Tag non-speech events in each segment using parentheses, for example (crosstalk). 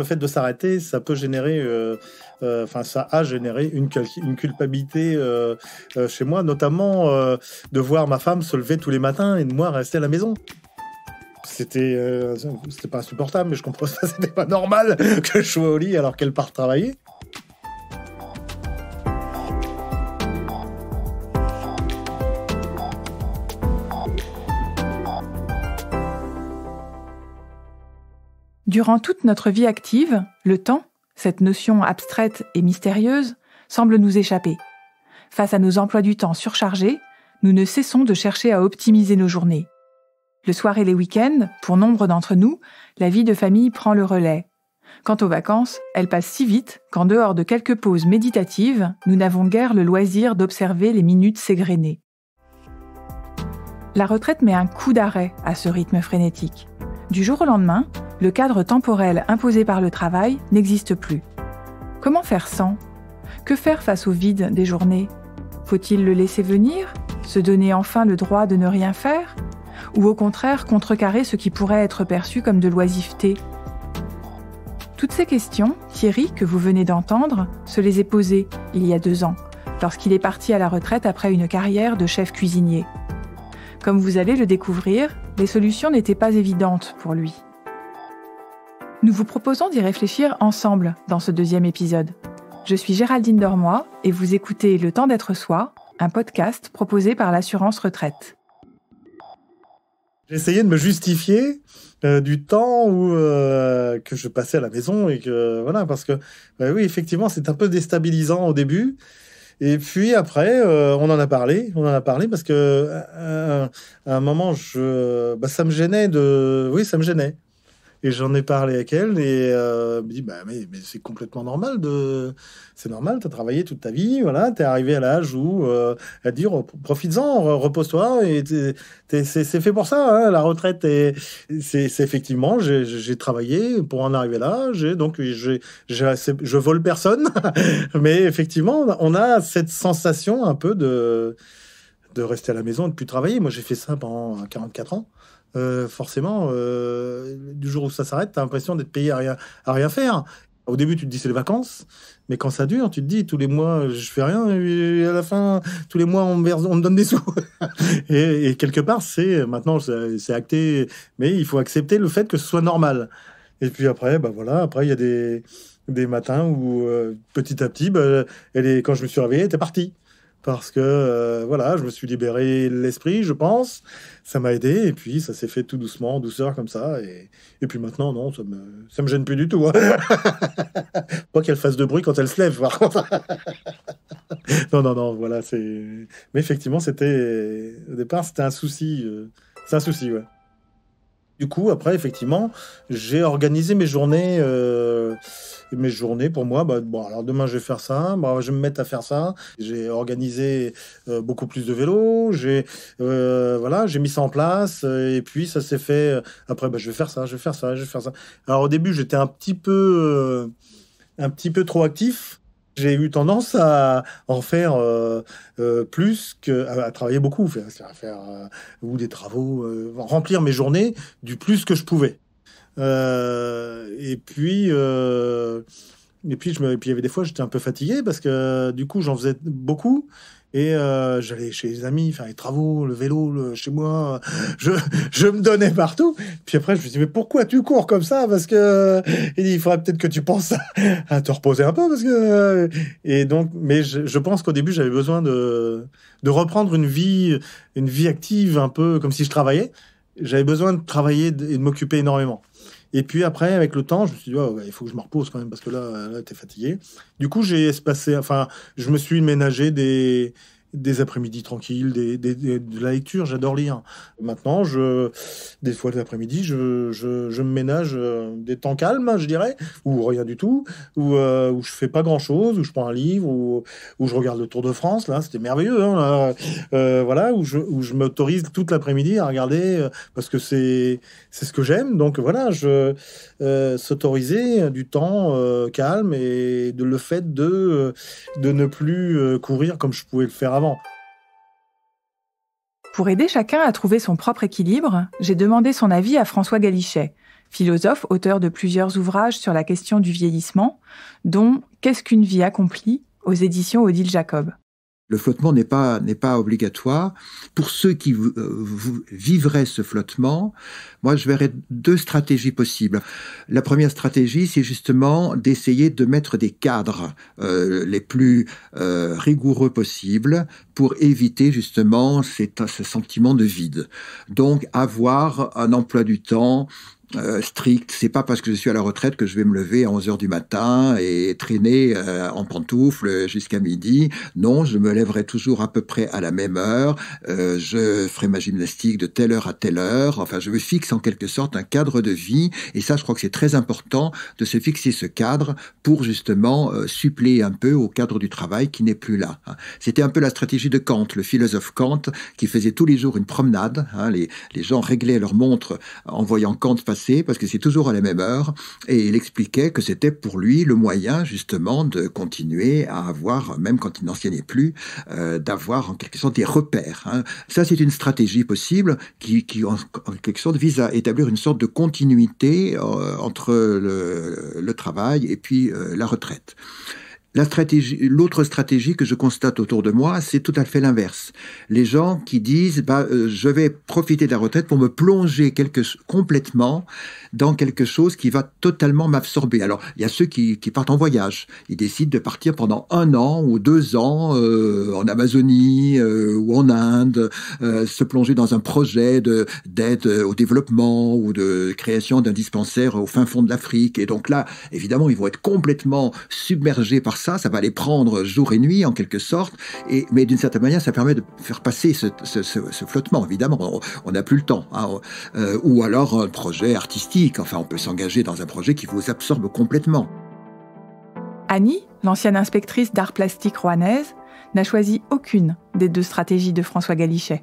le fait de s'arrêter, ça peut générer, euh, euh, enfin, ça a généré une, culpabilité euh, chez moi, notamment de voir ma femme se lever tous les matins et de moi rester à la maison. C'était, c'était pas insupportable, mais je comprends (laughs) ça, c'était pas normal que je sois au lit alors qu'elle part travailler. Durant toute notre vie active, le temps, cette notion abstraite et mystérieuse, semble nous échapper. Face à nos emplois du temps surchargés, nous ne cessons de chercher à optimiser nos journées. Le soir et les week-ends, pour nombre d'entre nous, la vie de famille prend le relais. Quant aux vacances, elles passent si vite qu'en dehors de quelques pauses méditatives, nous n'avons guère le loisir d'observer les minutes s'égrener. La retraite met un coup d'arrêt à ce rythme frénétique. Du jour au lendemain, le cadre temporel imposé par le travail n'existe plus. Comment faire sans Que faire face au vide des journées Faut-il le laisser venir Se donner enfin le droit de ne rien faire Ou au contraire contrecarrer ce qui pourrait être perçu comme de l'oisiveté Toutes ces questions, Thierry, que vous venez d'entendre, se les est posées il y a deux ans, lorsqu'il est parti à la retraite après une carrière de chef cuisinier. Comme vous allez le découvrir, les solutions n'étaient pas évidentes pour lui. Nous vous proposons d'y réfléchir ensemble dans ce deuxième épisode. Je suis Géraldine Dormoy et vous écoutez Le temps d'être soi, un podcast proposé par l'assurance retraite. J'essayais de me justifier euh, du temps où, euh, que je passais à la maison et que voilà parce que bah oui effectivement c'est un peu déstabilisant au début et puis après, euh, on en a parlé, on en a parlé parce que euh, euh, à, un moment, bah, ça me gênait de, oui, ça me gênait. Et j'en ai parlé avec elle et euh, dit bah, mais, c'est complètement normal de c'est normal, tu as travaillé toute ta vie, voilà, tu es arrivé à l'âge où euh, dire dit profites-en, repose-toi et c'est fait pour ça hein, la retraite et c'est effectivement j'ai travaillé pour en arriver là, j'ai donc j'ai je vole personne (laughs) mais effectivement, on a cette sensation un peu de de rester à la maison et de plus travailler. Moi, j'ai fait ça pendant 44 euh, ans. Euh, forcément, euh, du jour où ça s'arrête, tu as l'impression d'être payé à rien, à rien faire. Au début, tu te dis c'est les vacances, mais quand ça dure, tu te dis tous les mois je fais rien, et à la fin, tous les mois on me, on donne des sous. (laughs) et, quelque part, c'est maintenant c'est acté, mais il faut accepter le fait que ce soit normal. Et puis après, bah voilà, après il y a des, matins où euh, petit à petit, bah, elle est, quand je me suis réveillé, elle était partie parce que euh, voilà, je me suis libéré l'esprit, je pense. Ça m'a aidé et puis ça s'est fait tout doucement, en douceur comme ça. Et, puis maintenant, non, ça me, ça me gêne plus du tout. Pas hein. (laughs) qu'elle fasse de bruit quand elle se lève, par contre. (laughs) non, non, non, voilà, c'est. Mais effectivement, c'était. Au départ, c'était un souci. Euh, c'est un souci, ouais. Du coup, après, effectivement, j'ai organisé mes journées. Euh, mes journées, pour moi, bah, bon, alors demain je vais faire ça, bah, je vais me mettre à faire ça. J'ai organisé euh, beaucoup plus de vélos, j'ai euh, voilà, j'ai mis ça en place, euh, et puis ça s'est fait. Après, bah, je vais faire ça, je vais faire ça, je vais faire ça. Alors au début, j'étais un petit peu, un petit peu trop actif j'ai eu tendance à en faire plus que à, travailler beaucoup, faire, faire ou des travaux, remplir mes journées du plus que je pouvais. Euh, et puis. Euh, et puis, je me... et puis, il y avait des fois, j'étais un peu fatigué parce que du coup, j'en faisais beaucoup. Et euh, j'allais chez les amis faire les travaux, le vélo, chez moi. Je, me donnais partout. Puis après, je me suis dit, mais pourquoi tu cours comme ça Parce que il, faudrait peut-être que tu penses à, te reposer un peu. Parce que, et donc, mais je, pense qu'au début, j'avais besoin de, de reprendre une vie, une vie active, un peu comme si je travaillais. J'avais besoin de travailler et de m'occuper énormément. Et puis après, avec le temps, je me suis dit, il faut que je me repose quand même parce que là, là t'es fatigué. Du coup, j'ai espacé, enfin, je me suis ménagé des, des après-midi tranquilles, des, de la lecture. J'adore lire. Maintenant, je, des fois l'après-midi, je, me ménage euh, des temps calmes, je dirais, ou rien du tout, ou euh, où je fais pas grand-chose, où je prends un livre, ou où je regarde le Tour de France. Là, c'était merveilleux. Hein, euh, voilà, où je, m'autorise toute l'après-midi à regarder parce que c'est ce que j'aime. Donc voilà, je s'autoriser du temps calme et de le fait de de ne plus courir comme je pouvais le faire avant pour aider chacun à trouver son propre équilibre, j'ai demandé son avis à François Galichet, philosophe, auteur de plusieurs ouvrages sur la question du vieillissement, dont Qu'est-ce qu'une vie accomplie aux éditions Odile Jacob. Le flottement n'est pas, n'est pas obligatoire. Pour ceux qui euh, vivraient ce flottement, moi, je verrais deux stratégies possibles. La première stratégie, c'est justement d'essayer de mettre des cadres euh, les plus euh, rigoureux possibles pour éviter justement cet, ce sentiment de vide. Donc, avoir un emploi du temps euh, strict. C'est pas parce que je suis à la retraite que je vais me lever à 11 heures du matin et traîner euh, en pantoufles jusqu'à midi. Non, je me lèverai toujours à peu près à la même heure. Euh, je ferai ma gymnastique de telle heure à telle heure. Enfin, je me fixe en quelque sorte un cadre de vie. Et ça, je crois que c'est très important de se fixer ce cadre pour justement suppléer un peu au cadre du travail qui n'est plus là. Hein. C'était un peu la stratégie de Kant, le philosophe Kant, qui faisait tous les jours une promenade. Hein. Les, les gens réglaient leur montre en voyant Kant passer parce que c'est toujours à la même heure et il expliquait que c'était pour lui le moyen justement de continuer à avoir, même quand il n'en est plus, euh, d'avoir en quelque sorte des repères. Hein. Ça, c'est une stratégie possible qui, en, quelque sorte vise à établir une sorte de continuité euh, entre le, travail et puis euh, la retraite. L'autre stratégie, que je constate autour de moi, c'est tout à fait l'inverse. Les gens qui disent, bah, euh, je vais profiter de la retraite pour me plonger quelque, complètement dans quelque chose qui va totalement m'absorber. Alors, il y a ceux qui, partent en voyage. Ils décident de partir pendant un an ou deux ans euh, en Amazonie euh, ou en Inde, se plonger dans un projet d'aide au développement ou de création d'un dispensaire au fin fond de l'Afrique. Et donc là, évidemment, ils vont être complètement submergés par ça, ça va les prendre jour et nuit en quelque sorte, et, mais d'une certaine manière, ça permet de faire passer ce, flottement, évidemment, on n'a plus le temps. Hein. Euh, ou alors un projet artistique, enfin on peut s'engager dans un projet qui vous absorbe complètement. Annie, l'ancienne inspectrice d'art plastique rouennaise, n'a choisi aucune des deux stratégies de François Galichet.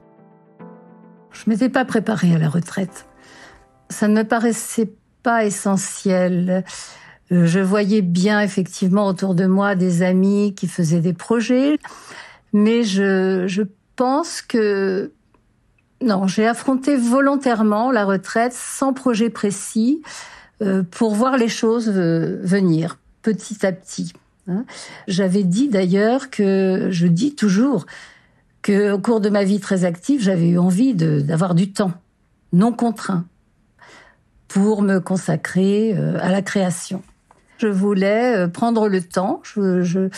Je ne m'étais pas préparée à la retraite. Ça ne me paraissait pas essentiel je voyais bien effectivement autour de moi des amis qui faisaient des projets, mais je, pense que non, j'ai affronté volontairement la retraite sans projet précis euh, pour voir les choses euh, venir petit à petit. Hein. J'avais dit d'ailleurs que je dis toujours que au cours de ma vie très active, j'avais eu envie d'avoir du temps non contraint pour me consacrer euh, à la création. Je voulais euh, prendre le temps. Je,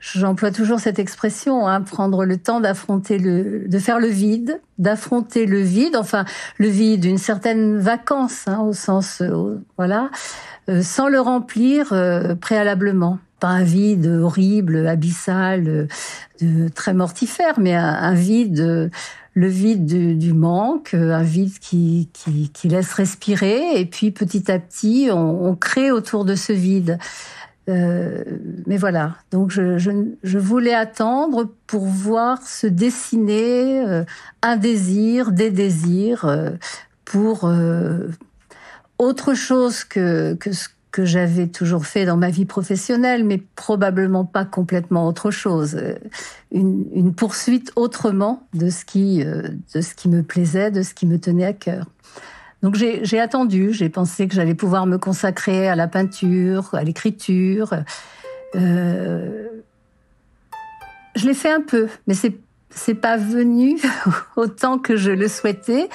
J'emploie toujours cette expression, hein, prendre le temps d'affronter le, de faire le vide, d'affronter le vide, enfin le vide, une certaine vacance hein, au sens, euh, voilà, euh, sans le remplir préalablement. Pas un vide horrible, abyssal, de, très mortifère, mais un vide le vide du, manque, euh, un vide qui, laisse respirer, et puis petit à petit, on, crée autour de ce vide. Euh, mais voilà, donc je, voulais attendre pour voir se dessiner euh, un désir, des désirs, pour autre chose que, que ce que j'avais toujours fait dans ma vie professionnelle, mais probablement pas complètement autre chose. Euh, une, une poursuite autrement de ce, qui, euh, de ce qui me plaisait, de ce qui me tenait à cœur. Donc j'ai attendu, j'ai pensé que j'allais pouvoir me consacrer à la peinture, à l'écriture. Euh, je l'ai fait un peu, mais c'est c'est pas venu (laughs) autant que je le souhaitais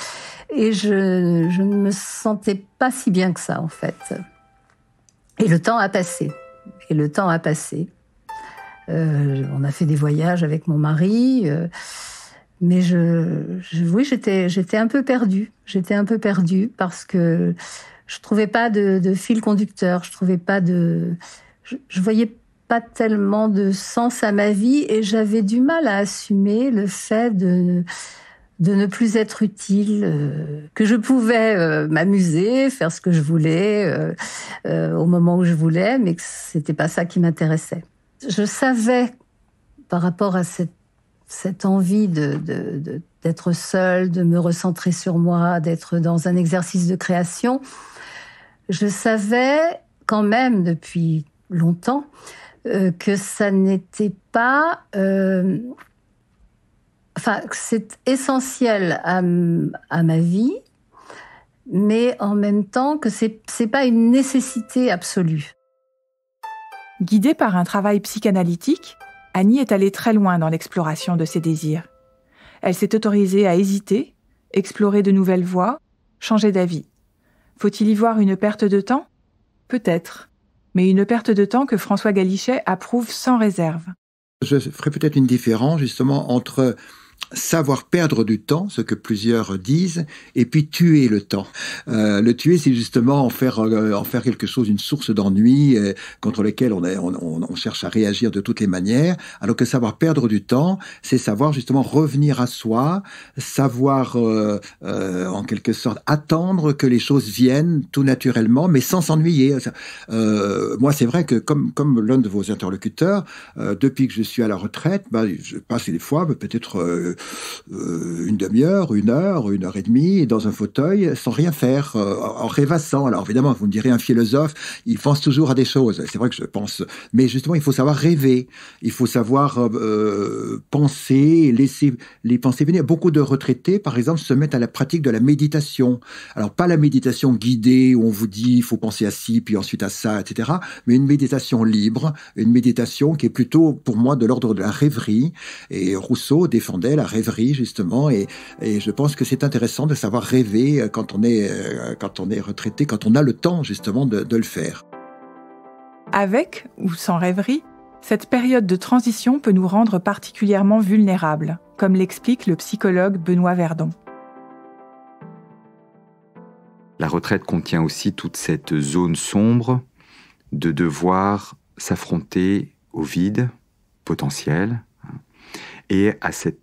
et je, je ne me sentais pas si bien que ça en fait. Et le temps a passé. Et le temps a passé. Euh, on a fait des voyages avec mon mari, euh, mais je, je oui, j'étais, j'étais un peu perdue. J'étais un peu perdue parce que je trouvais pas de, de fil conducteur. Je trouvais pas de, je, voyais pas tellement de sens à ma vie et j'avais du mal à assumer le fait de de ne plus être utile, euh, que je pouvais euh, m'amuser, faire ce que je voulais euh, au moment où je voulais, mais que c'était pas ça qui m'intéressait. Je savais, par rapport à cette, envie d'être seule, de me recentrer sur moi, d'être dans un exercice de création, je savais quand même depuis longtemps que ça n'était pas enfin, c'est essentiel à, à, ma vie, mais en même temps que ce n'est pas une nécessité absolue. Guidée par un travail psychanalytique, Annie est allée très loin dans l'exploration de ses désirs. Elle s'est autorisée à hésiter, explorer de nouvelles voies, changer d'avis. Faut-il y voir une perte de temps Peut-être, mais une perte de temps que François Galichet approuve sans réserve. Je ferai peut-être une différence justement entre savoir perdre du temps, ce que plusieurs disent, et puis tuer le temps. Euh, le tuer, c'est justement en faire, euh, en faire quelque chose, une source d'ennui euh, contre lesquels on, on, on, cherche à réagir de toutes les manières, alors que savoir perdre du temps, c'est savoir justement revenir à soi, savoir en quelque sorte attendre que les choses viennent tout naturellement, mais sans s'ennuyer. moi, c'est vrai que comme, comme l'un de vos interlocuteurs, depuis que je suis à la retraite, bah, je passe des fois bah, peut-être euh, une demi-heure, une heure, une heure et demie dans un fauteuil sans rien faire, euh, en rêvassant. Alors évidemment, vous me direz, un philosophe, il pense toujours à des choses. C'est vrai que je pense. Mais justement, il faut savoir rêver. Il faut savoir euh, penser, laisser les pensées venir. Beaucoup de retraités, par exemple, se mettent à la pratique de la méditation. Alors pas la méditation guidée où on vous dit, il faut penser à ci, puis ensuite à ça, etc. Mais une méditation libre, une méditation qui est plutôt, pour moi, de l'ordre de la rêverie. Et Rousseau défendait la rêverie justement et, et je pense que c'est intéressant de savoir rêver euh, quand on est euh, quand on est retraité, quand on a le temps justement de, de le faire. Avec ou sans rêverie, cette période de transition peut nous rendre particulièrement vulnérables, comme l'explique le psychologue Benoît Verdon. La retraite contient aussi toute cette zone sombre de devoir s'affronter au vide potentiel hein, et à cette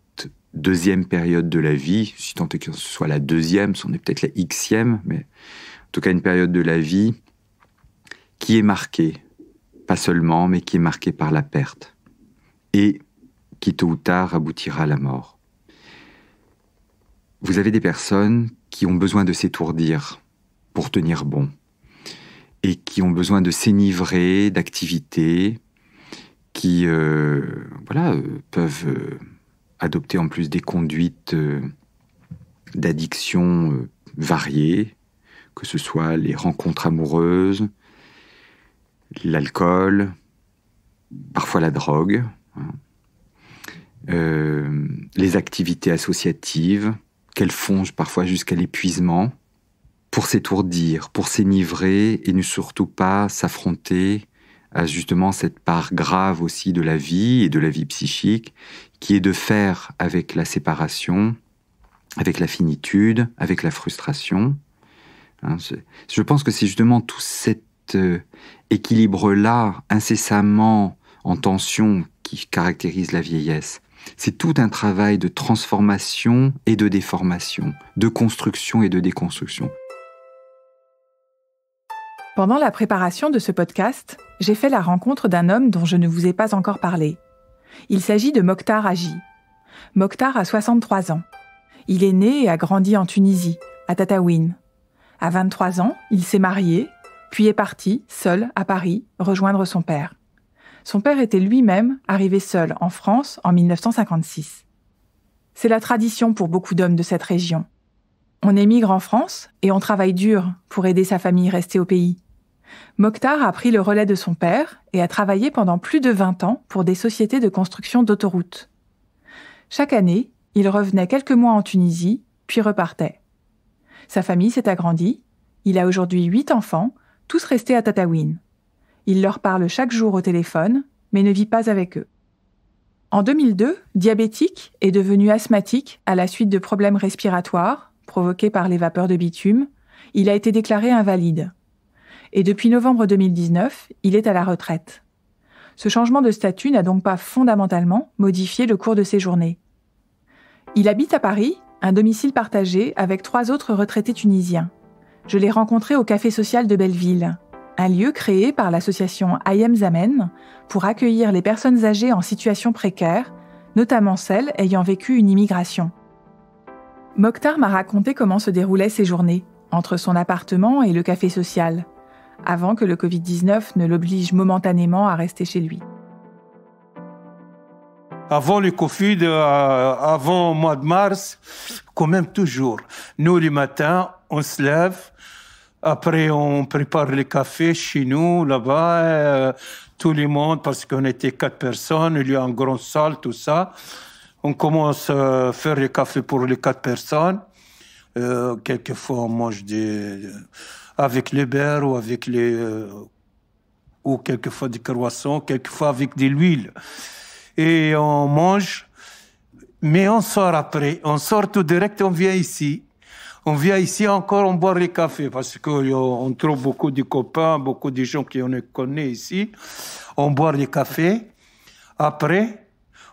deuxième période de la vie, si tant est que ce soit la deuxième, on est peut-être la xème, mais en tout cas une période de la vie qui est marquée, pas seulement, mais qui est marquée par la perte, et qui tôt ou tard aboutira à la mort. Vous avez des personnes qui ont besoin de s'étourdir pour tenir bon, et qui ont besoin de s'énivrer d'activités, qui euh, voilà, euh, peuvent... Euh, adopter en plus des conduites euh, d'addiction euh, variées, que ce soit les rencontres amoureuses, l'alcool, parfois la drogue, hein. euh, les activités associatives qu'elles fongent parfois jusqu'à l'épuisement, pour s'étourdir, pour s'énivrer et ne surtout pas s'affronter à justement cette part grave aussi de la vie et de la vie psychique, qui est de faire avec la séparation, avec la finitude, avec la frustration. Hein, je pense que c'est justement tout cet euh, équilibre-là, incessamment en tension, qui caractérise la vieillesse. C'est tout un travail de transformation et de déformation, de construction et de déconstruction. Pendant la préparation de ce podcast, j'ai fait la rencontre d'un homme dont je ne vous ai pas encore parlé. Il s'agit de Mokhtar Agi. Mokhtar a 63 ans. Il est né et a grandi en Tunisie, à Tataouine. À 23 ans, il s'est marié, puis est parti, seul, à Paris, rejoindre son père. Son père était lui-même arrivé seul en France en 1956. C'est la tradition pour beaucoup d'hommes de cette région. On émigre en France et on travaille dur pour aider sa famille restée au pays. Mokhtar a pris le relais de son père et a travaillé pendant plus de 20 ans pour des sociétés de construction d'autoroutes. Chaque année, il revenait quelques mois en Tunisie, puis repartait. Sa famille s'est agrandie, il a aujourd'hui huit enfants, tous restés à Tataouine. Il leur parle chaque jour au téléphone, mais ne vit pas avec eux. En 2002, diabétique et devenu asthmatique à la suite de problèmes respiratoires provoqués par les vapeurs de bitume, il a été déclaré invalide et depuis novembre 2019, il est à la retraite. Ce changement de statut n'a donc pas fondamentalement modifié le cours de ses journées. Il habite à Paris, un domicile partagé avec trois autres retraités tunisiens. Je l'ai rencontré au Café social de Belleville, un lieu créé par l'association Ayem Zamen pour accueillir les personnes âgées en situation précaire, notamment celles ayant vécu une immigration. Mokhtar m'a raconté comment se déroulaient ses journées, entre son appartement et le café social avant que le Covid-19 ne l'oblige momentanément à rester chez lui. Avant le Covid, euh, avant le mois de mars, quand même toujours. Nous, le matin, on se lève, après on prépare le café chez nous, là-bas, euh, tout le monde, parce qu'on était quatre personnes, il y a un grand salle, tout ça. On commence à euh, faire le café pour les quatre personnes. quelquefois, on mange des avec le beurre ou avec les euh, ou quelquefois des croissants, quelquefois avec de l'huile. Et on mange, mais on sort après. On sort tout direct, on vient ici. On vient ici encore, on boit les cafés parce qu'on euh, trouve beaucoup de copains, beaucoup de gens qui on connaît ici. On boit les cafés. Après,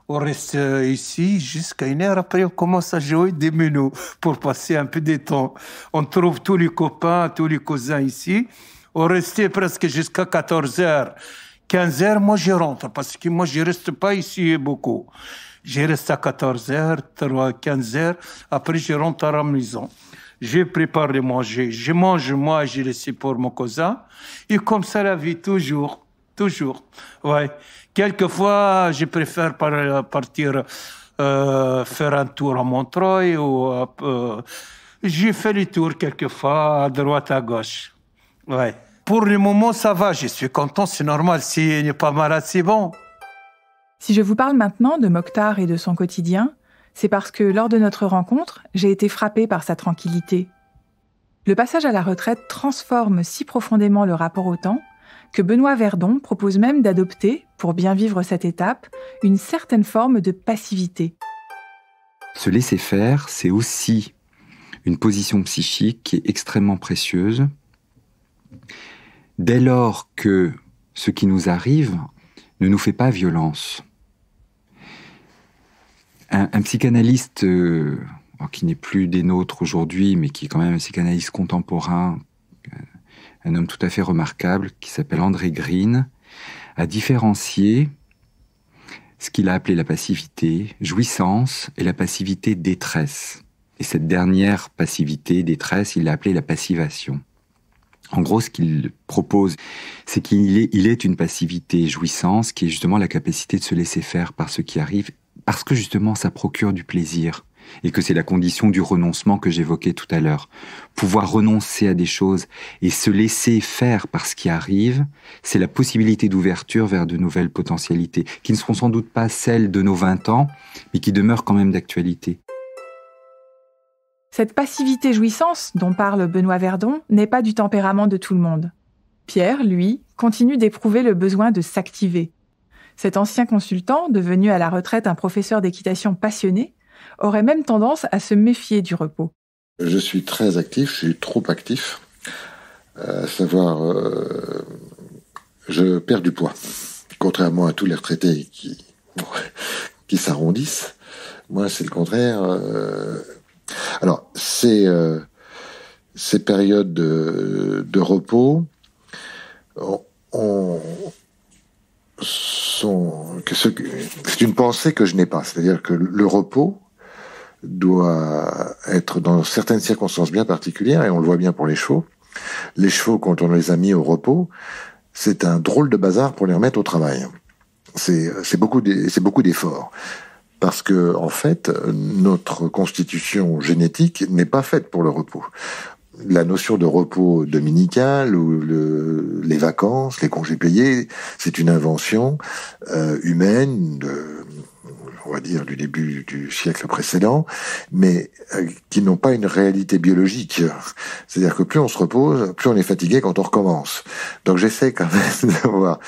on reste euh, ici jusqu'à une heure. Après, on commence à jouer des menus pour passer un peu de temps. On trouve tous les copains, tous les cousins ici. On restait presque jusqu'à 14 heures. 15 heures, moi, je rentre parce que moi, je reste pas ici beaucoup. Je reste à 14 heures, 3, 15 heures. Après, je rentre à la maison. Je prépare le manger. Je mange, moi, je laisse pour mon cousin. Et comme ça, la vie, toujours. Toujours. Ouais. Quelquefois, je préfère partir euh, faire un tour à Montreuil ou euh, j'ai fait le tour quelquefois à droite à gauche. Ouais. Pour le moment, ça va, je suis content, c'est normal. S'il n'est pas malade, c'est bon. Si je vous parle maintenant de Mokhtar et de son quotidien, c'est parce que lors de notre rencontre, j'ai été frappée par sa tranquillité. Le passage à la retraite transforme si profondément le rapport au temps que Benoît Verdon propose même d'adopter, pour bien vivre cette étape, une certaine forme de passivité. Se laisser faire, c'est aussi une position psychique qui est extrêmement précieuse. Dès lors que ce qui nous arrive ne nous fait pas violence. Un, psychanalyste euh, qui n'est plus des nôtres aujourd'hui, mais qui est quand même un psychanalyste contemporain, euh, un homme tout à fait remarquable qui s'appelle André Green, a différencié ce qu'il a appelé la passivité jouissance et la passivité détresse. Et cette dernière passivité détresse, il l'a appelée la passivation. En gros, ce qu'il propose, c'est qu'il est, est une passivité jouissance qui est justement la capacité de se laisser faire par ce qui arrive, parce que justement ça procure du plaisir et que c'est la condition du renoncement que j'évoquais tout à l'heure. Pouvoir renoncer à des choses et se laisser faire par ce qui arrive, c'est la possibilité d'ouverture vers de nouvelles potentialités, qui ne seront sans doute pas celles de nos 20 ans, mais qui demeurent quand même d'actualité. Cette passivité jouissance dont parle Benoît Verdon n'est pas du tempérament de tout le monde. Pierre, lui, continue d'éprouver le besoin de s'activer. Cet ancien consultant, devenu à la retraite un professeur d'équitation passionné, aurait même tendance à se méfier du repos. Je suis très actif, je suis trop actif. Euh, à savoir, euh, je perds du poids. Contrairement à tous les retraités qui, (laughs) qui s'arrondissent, moi c'est le contraire. Euh. alors, ces, ces périodes de, repos sont, c'est une pensée que je n'ai pas. C'est-à-dire que le repos, doit être dans certaines circonstances bien particulières, et on le voit bien pour les chevaux. Les chevaux, quand on les a mis au repos, c'est un drôle de bazar pour les remettre au travail. C'est beaucoup d'efforts parce que en fait notre constitution génétique n'est pas faite pour le repos. La notion de repos dominical ou le, les vacances, les congés payés, c'est une invention euh, humaine de euh, on va dire, du début du siècle précédent, mais euh, qui n'ont pas une réalité biologique. C'est-à-dire que plus on se repose, plus on est fatigué quand on recommence. Donc j'essaie quand même (laughs) d'avoir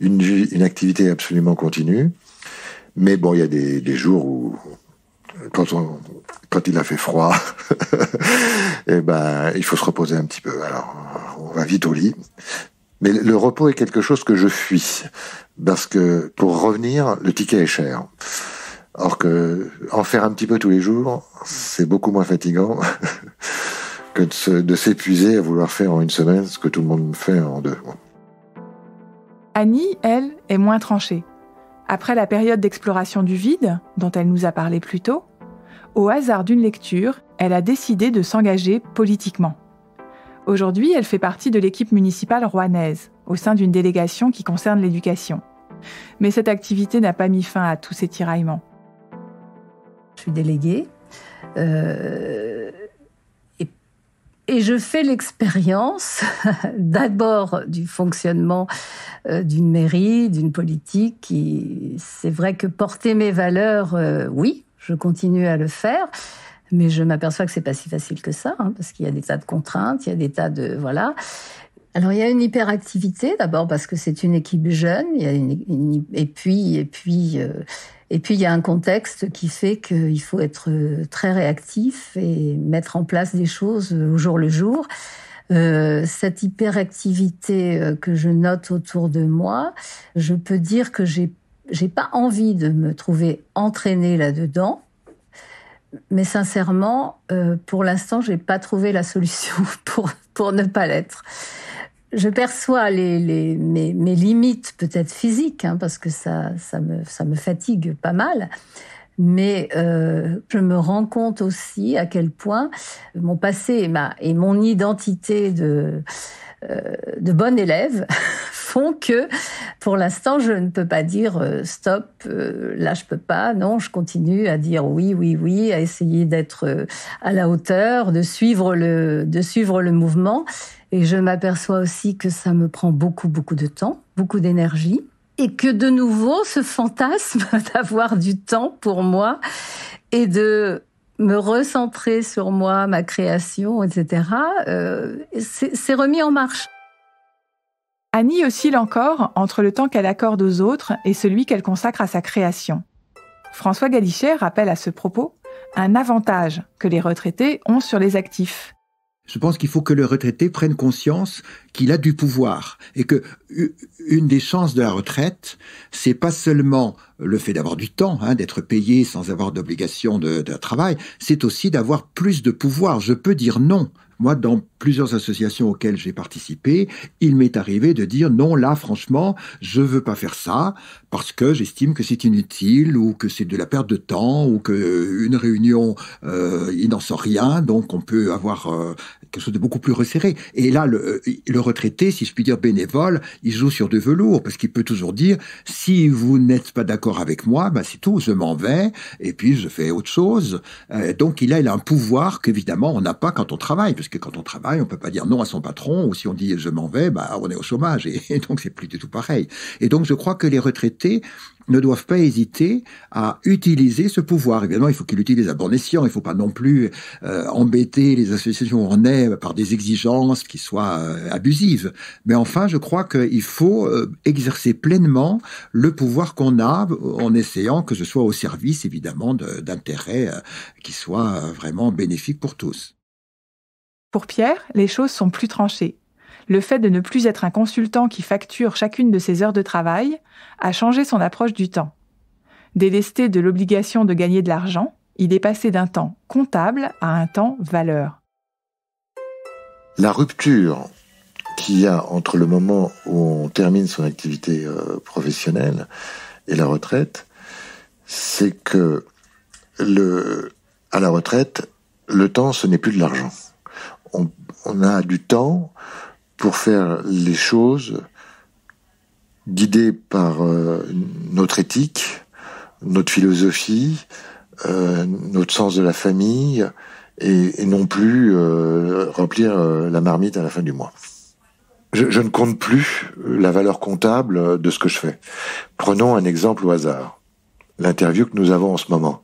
une, activité absolument continue. Mais bon, il y a des, jours où quand quand il a fait froid, (laughs) et eh ben il faut se reposer un petit peu. Alors on va vite au lit. Mais le repos est quelque chose que je fuis parce que pour revenir, le ticket est cher. Or que en faire un petit peu tous les jours, c'est beaucoup moins fatigant (laughs) que de s'épuiser à vouloir faire en une semaine ce que tout le monde fait en deux. Annie, elle, est moins tranchée. Après la période d'exploration du vide, dont elle nous a parlé plus tôt, au hasard d'une lecture, elle a décidé de s'engager politiquement. Aujourd'hui, elle fait partie de l'équipe municipale rouennaise, au sein d'une délégation qui concerne l'éducation. Mais cette activité n'a pas mis fin à tous ces tiraillements je suis déléguée. Euh, et, et, je fais l'expérience (laughs) d'abord du fonctionnement euh, d'une mairie, d'une politique c'est vrai que porter mes valeurs, euh, oui, je continue à le faire. Mais je m'aperçois que c'est pas si facile que ça, hein, parce qu'il y a des tas de contraintes, il y a des tas de voilà. Alors il y a une hyperactivité d'abord parce que c'est une équipe jeune, il et puis et puis et puis, il y a un contexte qui fait qu'il faut être euh, très réactif et mettre en place des choses euh, au jour le jour. Euh, cette hyperactivité que je note autour de moi, je peux dire que j'ai j'ai pas envie de me trouver entraînée là-dedans, mais sincèrement, pour l'instant, j'ai pas trouvé la solution (laughs) pour pour ne pas l'être je perçois les, les, mes, mes, limites peut-être physiques, hein, parce que ça, ça, me, ça me fatigue pas mal. Mais euh, je me rends compte aussi à quel point mon passé ma, et mon identité de euh, de bonnes élèves (laughs) font que, pour l'instant, je ne peux pas dire euh, stop, euh, là je peux pas. Non, je continue à dire oui, oui, oui, à essayer d'être à la hauteur, de suivre le, de suivre le mouvement. Et je m'aperçois aussi que ça me prend beaucoup, beaucoup de temps, beaucoup d'énergie. Et que de nouveau, ce fantasme (laughs) d'avoir du temps pour moi et de me recentrer sur moi, ma création, etc., euh, c'est remis en marche. Annie oscille encore entre le temps qu'elle accorde aux autres et celui qu'elle consacre à sa création. François Galichet rappelle à ce propos un avantage que les retraités ont sur les actifs. Je pense qu'il faut que le retraité prenne conscience qu'il a du pouvoir et que une des chances de la retraite, c'est pas seulement le fait d'avoir du temps, hein, d'être payé sans avoir d'obligation de, travail, c'est aussi d'avoir plus de pouvoir. Je peux dire non. Moi, dans plusieurs associations auxquelles j'ai participé, il m'est arrivé de dire non, là, franchement, je veux pas faire ça parce que j'estime que c'est inutile ou que c'est de la perte de temps ou qu'une réunion, euh, il n'en sort rien, donc on peut avoir euh, quelque chose de beaucoup plus resserré. Et là, euh, le, retraité, si je puis dire bénévole, il joue sur deux velours, parce qu'il peut toujours dire, si vous n'êtes pas d'accord avec moi, ben c'est tout, je m'en vais, et puis je fais autre chose. Euh, donc il a, il a un pouvoir qu'évidemment on n'a pas quand on travaille, parce que quand on travaille, on peut pas dire non à son patron, ou si on dit je m'en vais, ben, on est au chômage, et donc c'est plus du tout pareil. Et donc je crois que les retraités ne doivent pas hésiter à utiliser ce pouvoir. Évidemment, il faut qu'ils l'utilisent à bon escient. Il ne faut pas non plus euh, embêter les associations on est par des exigences qui soient euh, abusives. Mais enfin, je crois qu'il faut euh, exercer pleinement le pouvoir qu'on a en essayant que ce soit au service, évidemment, d'intérêts qui soient vraiment bénéfiques pour tous. Pour Pierre, les choses sont plus tranchées le fait de ne plus être un consultant qui facture chacune de ses heures de travail a changé son approche du temps. Délesté de l'obligation de gagner de l'argent, il est passé d'un temps comptable à un temps valeur. La rupture qu'il y a entre le moment où on termine son activité euh, professionnelle et la retraite, c'est que à la retraite, le temps, ce n'est plus de l'argent. on, a du temps pour faire les choses guidées par euh, notre éthique, notre philosophie, euh, notre sens de la famille, et, non plus euh, remplir la marmite à la fin du mois. Je, je, ne compte plus la valeur comptable de ce que je fais. Prenons un exemple au hasard. L'interview que nous avons en ce moment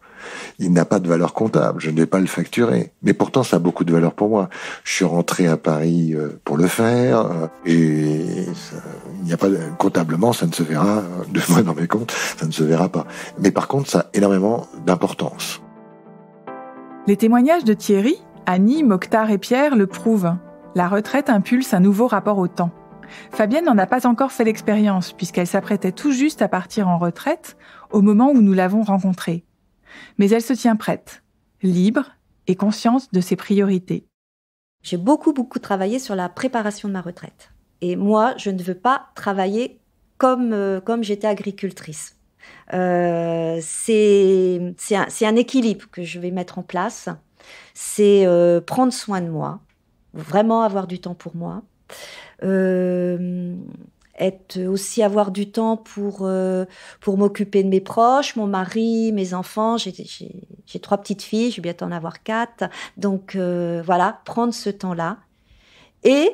il n'a pas de valeur comptable, je ne vais pas le facturer. Mais pourtant, ça a beaucoup de valeur pour moi. Je suis rentré à Paris euh, pour le faire, euh, et il n'y a pas comptablement, ça ne se verra euh, de moi dans mes comptes, ça ne se verra pas. Mais par contre, ça a énormément d'importance. Les témoignages de Thierry, Annie, Mokhtar et Pierre le prouvent. La retraite impulse un nouveau rapport au temps. Fabienne n'en a pas encore fait l'expérience, puisqu'elle s'apprêtait tout juste à partir en retraite au moment où nous l'avons rencontrée mais elle se tient prête, libre et consciente de ses priorités. J'ai beaucoup, beaucoup travaillé sur la préparation de ma retraite. Et moi, je ne veux pas travailler comme, euh, comme j'étais agricultrice. Euh, c'est un, équilibre que je vais mettre en place. C'est euh, prendre soin de moi, vraiment avoir du temps pour moi être aussi avoir du temps pour euh, pour m'occuper de mes proches, mon mari, mes enfants. J'ai trois petites filles, je vais bientôt en avoir quatre. Donc euh, voilà, prendre ce temps-là. Et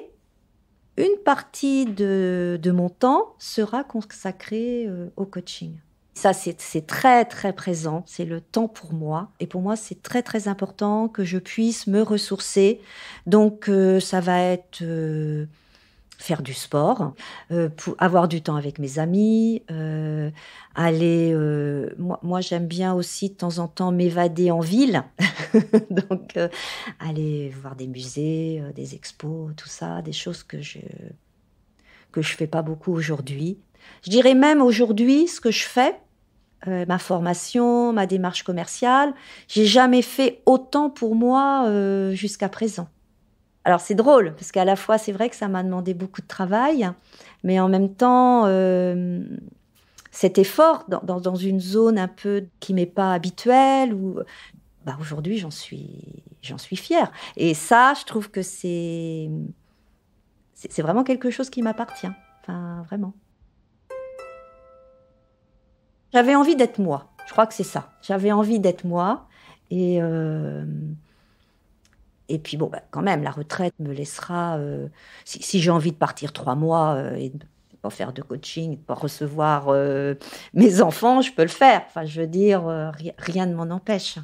une partie de, mon temps sera consacrée euh, au coaching. Ça, c'est très, très présent. C'est le temps pour moi. Et pour moi, c'est très, très important que je puisse me ressourcer. Donc, ça va être faire du sport, euh, avoir du temps avec mes amis, euh, aller. Euh, moi, j'aime bien aussi de temps en temps m'évader en ville, (laughs) donc aller voir des musées, des expos, tout ça, des choses que je que je fais pas beaucoup aujourd'hui. Je dirais même aujourd'hui ce que je fais, ma formation, ma démarche commerciale, j'ai jamais fait autant pour moi jusqu'à présent. Alors c'est drôle, parce qu'à la fois, c'est vrai que ça m'a demandé beaucoup de travail, mais en même temps, euh, cet effort dans, une zone un peu qui m'est pas habituelle, ou bah, aujourd'hui, j'en suis, j'en suis fière. Et ça, je trouve que c'est, c'est vraiment quelque chose qui m'appartient. Enfin, vraiment. J'avais envie d'être moi. Je crois que c'est ça. J'avais envie d'être moi. Et euh, et puis bon, bah, quand même, la retraite me laissera, euh, si, j'ai envie de partir trois mois euh, et de pas faire de coaching, de pas recevoir euh, mes enfants, je peux le faire. Enfin, je veux dire, rien ne m'en empêche.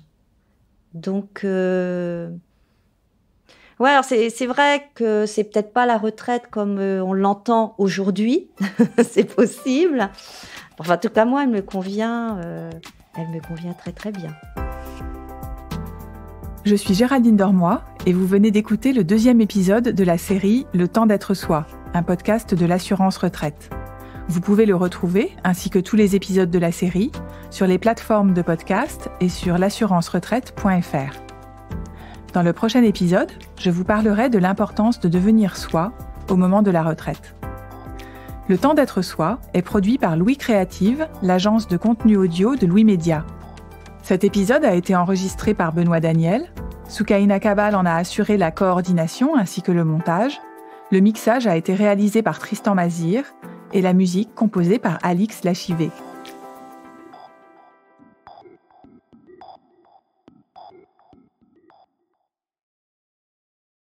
Donc, ouais, alors c'est vrai que c'est peut-être pas la retraite comme on l'entend aujourd'hui, (laughs) c'est possible. Enfin, en tout cas, moi, elle me convient, elle me convient très très bien. Je suis Géraldine Dormoy et vous venez d'écouter le deuxième épisode de la série Le temps d'être soi, un podcast de l'assurance retraite. Vous pouvez le retrouver, ainsi que tous les épisodes de la série, sur les plateformes de podcast et sur l'assurance-retraite.fr. Dans le prochain épisode, je vous parlerai de l'importance de devenir soi au moment de la retraite. Le temps d'être soi est produit par Louis Créative, l'agence de contenu audio de Louis Média. Cet épisode a été enregistré par Benoît Daniel. Soukaina Kabal en a assuré la coordination ainsi que le montage. Le mixage a été réalisé par Tristan Mazir et la musique composée par Alix Lachivé.